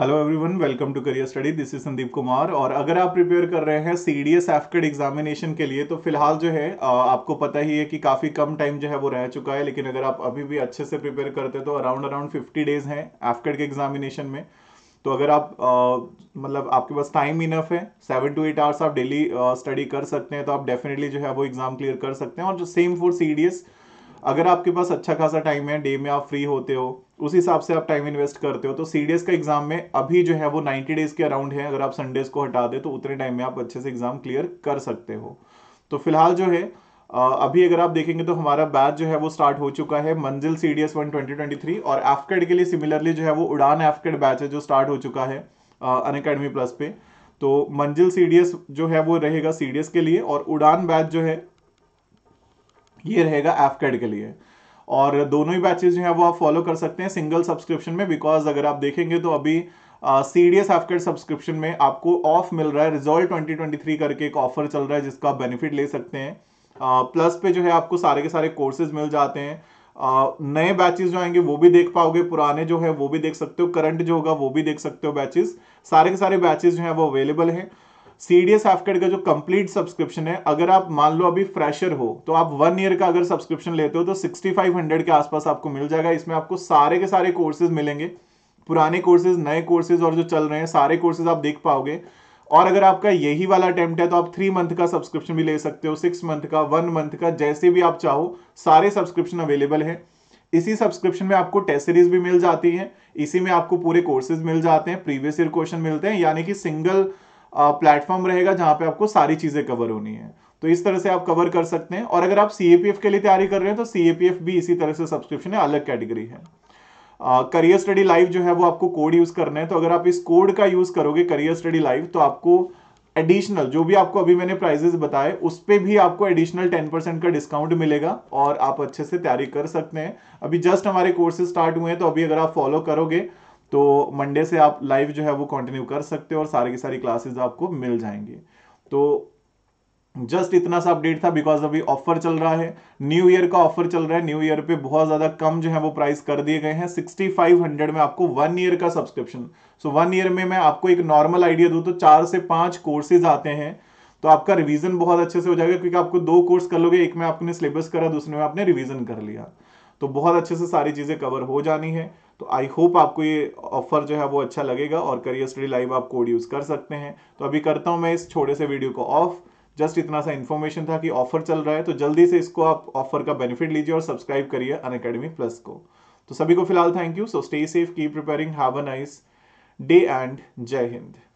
hello everyone welcome to career study this is Sandeep Kumar और अगर आप प्रिपेयर कर रहे हैं C D S AFCAT examination के लिए तो फिलहाल जो है आपको पता ही है कि काफ़ी कम टाइम जो है वो रह चुका है लेकिन अगर आप अभी भी अच्छे से प्रिपेयर करते हैं तो अराउंड अराउंड फिफ्टी डेज हैं एफकेड के एग्जामिनेशन में तो अगर आप मतलब आपके पास टाइम इनफ है सेवन टू एट आवर्स आप डेली स्टडी कर सकते हैं तो आप डेफिनेटली जो है वो एग्ज़ाम क्लियर कर सकते हैं और जो same for C D S अगर आपके पास अच्छा खासा टाइम है डे में आप फ्री होते हो उस हिसाब से आप टाइम इन्वेस्ट करते हो तो सी का एग्जाम में अभी जो है वो 90 डेज के अराउंड है अगर आप संडेज को हटा दे तो उतने टाइम में आप अच्छे से एग्जाम क्लियर कर सकते हो तो फिलहाल जो है अभी अगर आप देखेंगे तो हमारा बैच जो है वो स्टार्ट हो चुका है मंजिल C D S one twenty twenty three और एफकेड के लिए सिमिलरली जो है वो उड़ान एफकेड बैच है जो स्टार्ट हो चुका है अन अकेडमी प्लस पे तो मंजिल सी डी एस जो है वो रहेगा सी डी एस के लिए और उड़ान बैच जो है ये रहेगा एफकेड के लिए और दोनों ही बैचेज जो है वो आप फॉलो कर सकते हैं सिंगल सब्सक्रिप्शन में बिकॉज अगर आप देखेंगे तो अभी C D S AFCAT subscription में आपको ऑफ मिल रहा है रिजॉल्ट 2023 करके एक ऑफर चल रहा है जिसका बेनिफिट ले सकते हैं प्लस uh, पे जो है आपको सारे के सारे कोर्सेज मिल जाते हैं uh, नए बैचेज जो आएंगे वो भी देख पाओगे पुराने जो है वो भी देख सकते हो करंट जो होगा वो भी देख सकते हो बैचेज सारे के सारे बैचेज जो है वो अवेलेबल हैं सीडीएस एफकेट का जो कंप्लीट सब्सक्रिप्शन है अगर आप मान लो अभी फ्रेशर हो तो आप वन ईयर का अगर सब्सक्रिप्शन लेते हो तो 6500 के आसपास आपको मिल जाएगा इसमें आपको सारे के सारे कोर्सेज मिलेंगे पुराने कोर्सेज नए कोर्सेज और जो चल रहे हैं सारे कोर्सेज आप देख पाओगे और अगर आपका यही वाला अटेम्प्ट है तो आप थ्री मंथ का सब्सक्रिप्शन भी ले सकते हो सिक्स मंथ का वन मंथ का जैसे भी आप चाहो सारे सब्सक्रिप्शन अवेलेबल है इसी सब्सक्रिप्शन में आपको टेस्ट सीरीज भी मिल जाती है इसी में आपको पूरे कोर्सेज मिल जाते हैं प्रीवियस ईयर क्वेश्चन मिलते हैं यानी कि सिंगल प्लेटफॉर्म रहेगा जहां पे आपको सारी चीजें कवर होनी है तो इस तरह से आप कवर कर सकते हैं और अगर आप सीएपीएफ के लिए तैयारी कर रहे हैं तो सीएपीएफ भी इसी तरह से सब्सक्रिप्शन है अलग कैटेगरी है करियर स्टडी लाइव जो है वो आपको कोड यूज करना है तो अगर आप इस कोड का यूज करोगे करियर स्टडी लाइव तो आपको एडिशनल जो भी आपको अभी मैंने प्राइजेस बताए उस पर भी आपको एडिशनल टेन परसेंट का डिस्काउंट मिलेगा और आप अच्छे से तैयारी कर सकते हैं अभी जस्ट हमारे कोर्सेज स्टार्ट हुए हैं तो अभी अगर आप फॉलो करोगे तो मंडे से आप लाइव जो है वो कंटिन्यू कर सकते हो और सारे की सारी क्लासेस आपको मिल जाएंगे तो जस्ट इतना सा अपडेट था बिकॉज अभी ऑफर चल रहा है न्यू ईयर का ऑफर चल रहा है न्यू ईयर पे बहुत ज्यादा कम जो है वो प्राइस कर दिए गए हैं सिक्सटी फाइव हंड्रेड में आपको वन ईयर का सब्सक्रिप्शन सो वन ईयर में मैं आपको एक नॉर्मल आइडिया दू तो चार से पांच कोर्सेज आते हैं तो आपका रिविजन बहुत अच्छे से हो जाएगा क्योंकि आपको दो कोर्स कर लोगे एक में आपने सिलेबस करा दूसरे में आपने रिविजन कर लिया तो बहुत अच्छे से सारी चीज़ें कवर हो जानी है तो आई होप आपको ये ऑफर जो है वो अच्छा लगेगा और करियर स्टडी लाइव आप कोड यूज़ कर सकते हैं तो अभी करता हूं मैं इस छोटे से वीडियो को ऑफ जस्ट इतना सा इन्फॉर्मेशन था कि ऑफर चल रहा है तो जल्दी से इसको आप ऑफर का बेनिफिट लीजिए और सब्सक्राइब करिए अन अकेडमी प्लस को तो सभी को फिलहाल thank you so stay safe keep preparing have a nice day and Jai Hind